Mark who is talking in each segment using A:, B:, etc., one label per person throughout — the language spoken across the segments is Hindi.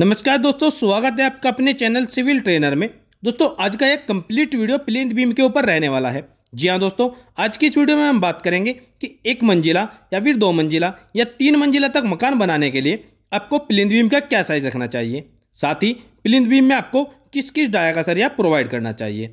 A: नमस्कार दोस्तों स्वागत है आपका अपने चैनल सिविल ट्रेनर में दोस्तों आज का एक कंप्लीट वीडियो प्लेन बीम के ऊपर रहने वाला है जी हाँ दोस्तों आज की इस वीडियो में हम बात करेंगे कि एक मंजिला या फिर दो मंजिला या तीन मंजिला तक मकान बनाने के लिए आपको प्लिंद बीम का क्या साइज रखना चाहिए साथ ही प्लिंद बीम में आपको किस किस डाया का सरिया प्रोवाइड करना चाहिए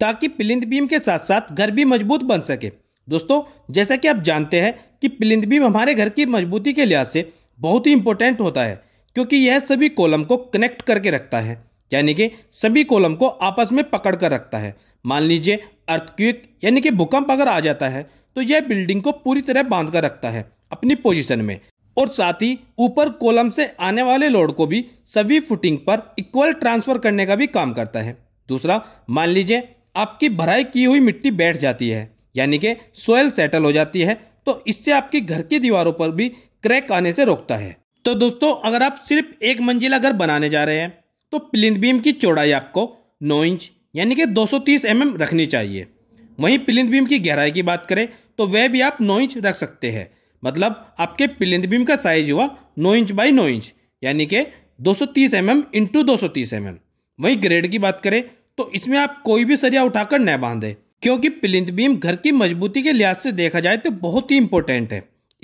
A: ताकि प्लिंथ बीम के साथ साथ घर भी मजबूत बन सके दोस्तों जैसा कि आप जानते हैं कि प्लिंथ बीम हमारे घर की मजबूती के लिहाज से बहुत ही इंपॉर्टेंट होता है क्योंकि यह सभी कॉलम को कनेक्ट करके रखता है यानी कि सभी कॉलम को आपस में पकड़ कर रखता है मान लीजिए अर्थक्विक यानी कि भूकंप अगर आ जाता है तो यह बिल्डिंग को पूरी तरह बांध कर रखता है अपनी पोजिशन में और साथ ही ऊपर कॉलम से आने वाले लोड को भी सभी फुटिंग पर इक्वल ट्रांसफर करने का भी काम करता है दूसरा मान लीजिए आपकी भराई की हुई मिट्टी बैठ जाती है यानी कि सोयल सेटल हो जाती है तो इससे आपके घर की दीवारों पर भी क्रैक आने से रोकता है तो दोस्तों अगर आप सिर्फ एक मंजिला घर बनाने जा रहे हैं तो प्लिंथ बीम की चौड़ाई आपको नौ इंच यानी कि 230 mm रखनी चाहिए वहीं प्लिंथ बीम की गहराई की बात करें तो वह भी आप नौ इंच रख सकते हैं मतलब आपके प्लिंथ बीम का साइज हुआ नौ इंच बाई नौ इंच यानी कि 230 एमएम इंटू एम mm। वहीं ग्रेड की बात करें तो इसमें आप कोई भी सरिया उठाकर न बांधे क्योंकि प्लिंथ बीम घर की मजबूती के लिहाज से देखा जाए तो बहुत ही इंपॉर्टेंट है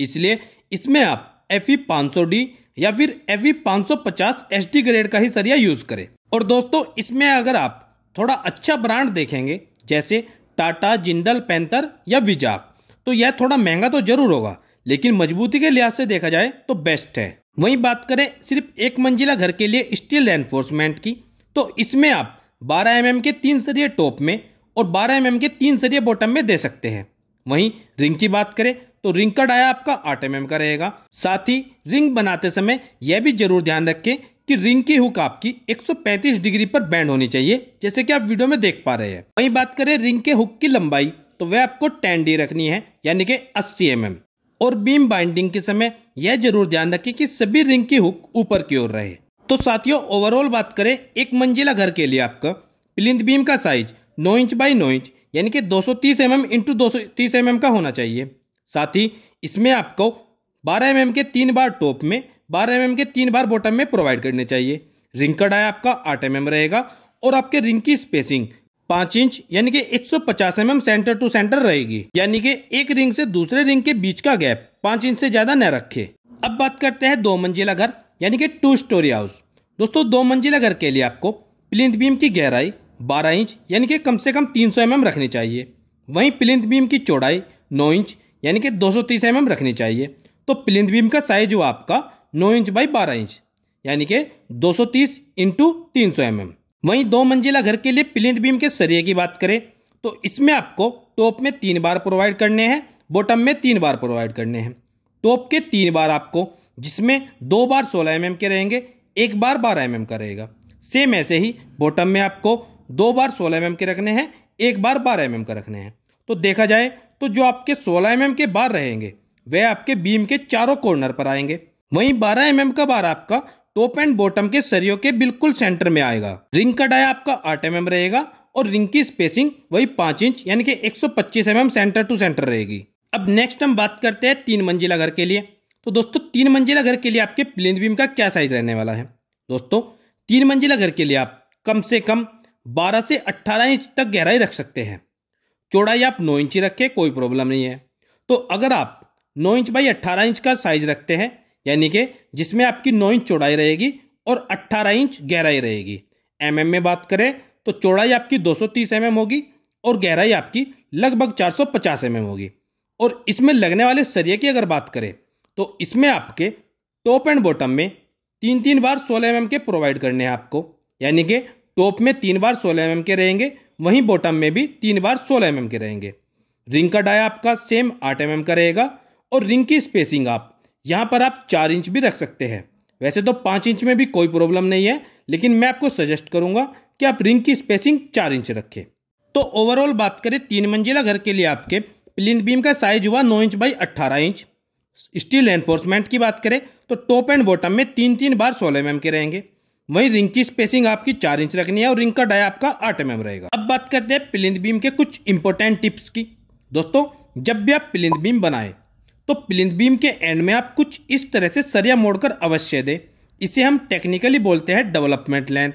A: इसलिए इसमें आप एफ ई पाँच सौ डी या फिर एवी वी पाँच ग्रेड का ही सरिया यूज़ करें और दोस्तों इसमें अगर आप थोड़ा अच्छा ब्रांड देखेंगे जैसे टाटा जिंदल पैंतर या विजाक तो यह थोड़ा महंगा तो जरूर होगा लेकिन मजबूती के लिहाज से देखा जाए तो बेस्ट है वहीं बात करें सिर्फ एक मंजिला घर के लिए स्टील एनफोर्समेंट की तो इसमें आप 12 एम mm के तीन सरिये टॉप में और 12 एम mm के तीन सरिये बॉटम में दे सकते हैं वहीं रिंग की बात करें तो रिंग का डाया आपका आठ एम का रहेगा साथ ही रिंग बनाते समय यह भी जरूर ध्यान रखें कि रिंग की हुक आपकी 135 डिग्री पर बैंड होनी चाहिए जैसे कि आप वीडियो में देख पा रहे हैं वहीं बात करें रिंग के हुक की लंबाई तो वह आपको टेन डी रखनी है यानी कि अस्सी एम और बीम बाइंडिंग के समय यह जरूर ध्यान रखें कि सभी रिंग की हुक ऊपर की ओर रहे तो साथियों ओवरऑल बात करें एक मंजिला घर के लिए आपका प्लिंथ बीम का साइज नौ इंच बाई नौ इंच यानी कि 230 सौ तीस एम एम इंटू दो का होना चाहिए साथ ही इसमें आपको 12 एम के तीन बार टॉप में 12 एम के तीन बार बॉटम में प्रोवाइड करने चाहिए रिंग का डाया आपका 8 एम रहेगा और आपके रिंग की स्पेसिंग पाँच इंच यानी कि 150 एम सेंटर टू सेंटर रहेगी यानी कि एक रिंग से दूसरे रिंग के बीच का गैप पाँच इंच से ज़्यादा न रखे अब बात करते हैं दो मंजिला घर यानी कि टू स्टोरी हाउस दोस्तों दो मंजिला घर के लिए आपको प्लिंथ बीम की गहराई 12 इंच यानी कि कम से कम 300 सौ mm रखनी चाहिए वहीं प्लिंथ बीम की चौड़ाई 9 इंच यानी कि 230 एम mm रखनी चाहिए तो प्लिन बीम का साइज हुआ आपका 9 इंच बाई 12 इंच यानी कि 230 सौ तीस इंटू तीन सौ mm. वहीं दो मंजिला घर के लिए प्लिंथ बीम के सरिये की बात करें तो इसमें आपको टॉप में तीन बार प्रोवाइड करने हैं बॉटम में तीन बार प्रोवाइड करने हैं टॉप के तीन बार आपको जिसमें दो बार सोलह एम mm के रहेंगे एक बार बारह एम mm का रहेगा सेम ऐसे ही बॉटम में आपको दो बार सोलह एम mm के रखने हैं एक बार बारह एम mm का रखने हैं तो देखा जाए तो जो आपके 16 एम के बार रहेंगे वह आपके बीम के चारों कॉर्नर पर आएंगे वहीं 12 एम का बार आपका टॉप एंड बॉटम के सरियों के बिल्कुल सेंटर में आएगा रिंग का डाया आपका आठ एम रहेगा और रिंग की स्पेसिंग वही पांच इंच यानी कि 125 सौ mm सेंटर टू सेंटर रहेगी अब नेक्स्ट हम बात करते हैं तीन मंजिला घर के लिए तो दोस्तों तीन मंजिला घर के लिए आपके प्लेन बीम का क्या साइज रहने वाला है दोस्तों तीन मंजिला घर के लिए आप कम से कम 12 से 18 इंच तक गहराई रख सकते हैं चौड़ाई आप नौ इंची रखें कोई प्रॉब्लम नहीं है तो अगर आप नौ इंच बाई अट्ठारह इंच का साइज रखते हैं यानी कि जिसमें आपकी नौ इंच चौड़ाई रहेगी और अट्ठारह इंच गहराई रहेगी एम mm में बात करें तो चौड़ाई आपकी 230 सौ mm होगी और गहराई आपकी लगभग 450 सौ mm होगी और इसमें लगने वाले सरिये की अगर बात करें तो इसमें आपके टॉप एंड बॉटम में तीन तीन बार सोलह एम mm के प्रोवाइड करने हैं आपको यानी कि टॉप में तीन बार सोलह एम mm के रहेंगे वहीं बॉटम में भी तीन बार सोलह एम के रहेंगे रिंग का डाया आपका सेम आठ एम का रहेगा और रिंग की स्पेसिंग आप यहाँ पर आप चार इंच भी रख सकते हैं वैसे तो पाँच इंच में भी कोई प्रॉब्लम नहीं है लेकिन मैं आपको सजेस्ट करूँगा कि आप रिंग की स्पेसिंग चार इंच रखें तो ओवरऑल बात करें तीन मंजिला घर के लिए आपके प्लिन बीम का साइज हुआ नौ इंच बाई अट्ठारह इंच स्टील एनफोर्समेंट की बात करें तो टॉप एंड बॉटम में तीन तीन बार सोलह एम के रहेंगे वहीं रिंग की स्पेसिंग आपकी चार इंच रखनी है और रिंग का डाया आपका आठ एम रहेगा अब बात करते हैं पिलिंद बीम के कुछ इंपॉर्टेंट टिप्स की दोस्तों जब भी आप पिलिंद बीम बनाएं तो पिलिंद बीम के एंड में आप कुछ इस तरह से सरिया मोड़कर अवश्य दें इसे हम टेक्निकली बोलते हैं डेवलपमेंट लेंथ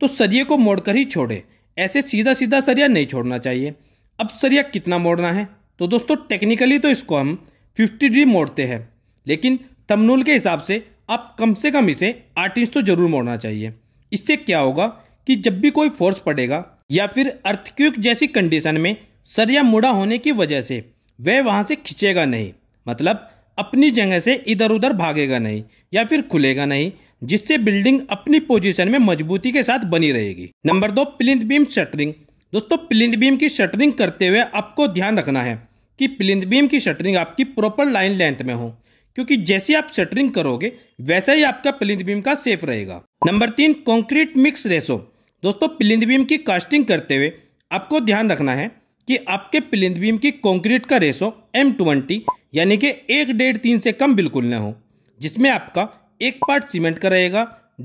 A: तो सरिये को मोड़कर ही छोड़े ऐसे सीधा सीधा सरिया नहीं छोड़ना चाहिए अब सरिया कितना मोड़ना है तो दोस्तों टेक्निकली तो इसको हम 50 डिग्री मोड़ते हैं लेकिन तमनूल के हिसाब से आप कम से कम इसे आठ इंच तो जरूर मोड़ना चाहिए इससे क्या होगा कि जब भी कोई फोर्स पड़ेगा या फिर अर्थक्यूक जैसी कंडीशन में सर या मुड़ा होने की वजह से वह वहाँ से खिंचेगा नहीं मतलब अपनी जगह से इधर उधर भागेगा नहीं या फिर खुलेगा नहीं जिससे बिल्डिंग अपनी पोजीशन में मजबूती के साथ बनी रहेगी नंबर दो प्लिंद बीम शटरिंग दोस्तों प्लिंद बीम की शटरिंग करते हुए आपको ध्यान रखना है कि प्लिंद बीम की शटरिंग आपकी प्रॉपर लाइन लेंथ में हो क्योंकि जैसे आप शटरिंग करोगे वैसा ही आपका पिलिंद बीम का सेफ रहेगा नंबर तीन कंक्रीट मिक्स रेसो दोस्तों प्लिंथ बीम की कास्टिंग करते हुए आपको ध्यान रखना है कि आपके पिलिंदबीम बीम की कंक्रीट का रेसो एम ट्वेंटी यानी कि एक डेढ़ तीन से कम बिल्कुल न हो जिसमें आपका एक पार्ट सीमेंट का रहेगा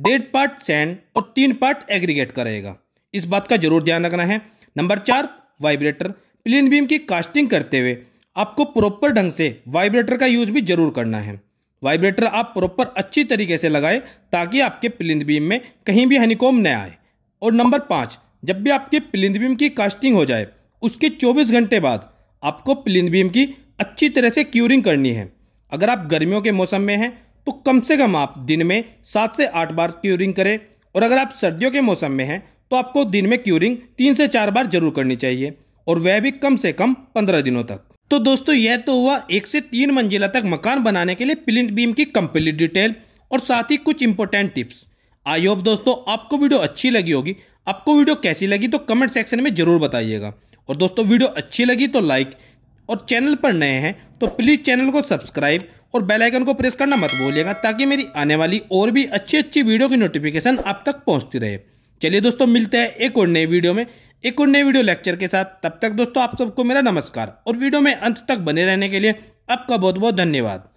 A: डेढ़ पार्ट सैंड और तीन पार्ट एग्रीगेट का रहेगा इस बात का जरूर ध्यान रखना है नंबर चार वाइब्रेटर पिलिंद बीम की कास्टिंग करते हुए आपको प्रॉपर ढंग से वाइब्रेटर का यूज़ भी ज़रूर करना है वाइब्रेटर आप प्रॉपर अच्छी तरीके से लगाएं ताकि आपके प्लिंथ बीम में कहीं भी हनीकॉम न आए और नंबर पाँच जब भी आपके प्लिंथ बीम की कास्टिंग हो जाए उसके 24 घंटे बाद आपको प्लिंथ बीम की अच्छी तरह से क्यूरिंग करनी है अगर आप गर्मियों के मौसम में हैं तो कम से कम आप दिन में सात से आठ बार क्यूरिंग करें और अगर आप सर्दियों के मौसम में हैं तो आपको दिन में क्यूरिंग तीन से चार बार जरूर करनी चाहिए और वह भी कम से कम पंद्रह दिनों तक तो दोस्तों यह तो हुआ एक से तीन मंजिला तक मकान बनाने के लिए प्लिंथ बीम की कंप्लीट डिटेल और साथ ही कुछ इंपॉर्टेंट टिप्स आई होप दोस्तों आपको वीडियो अच्छी लगी होगी आपको वीडियो कैसी लगी तो कमेंट सेक्शन में ज़रूर बताइएगा और दोस्तों वीडियो अच्छी लगी तो लाइक और चैनल पर नए हैं तो प्लीज़ चैनल को सब्सक्राइब और बेल आइकन को प्रेस करना मत भूलिएगा ताकि मेरी आने वाली और भी अच्छी अच्छी वीडियो की नोटिफिकेशन आप तक पहुंचती रहे चलिए दोस्तों मिलते हैं एक और नए वीडियो में एक और नए वीडियो लेक्चर के साथ तब तक दोस्तों आप सबको मेरा नमस्कार और वीडियो में अंत तक बने रहने के लिए आपका बहुत बहुत धन्यवाद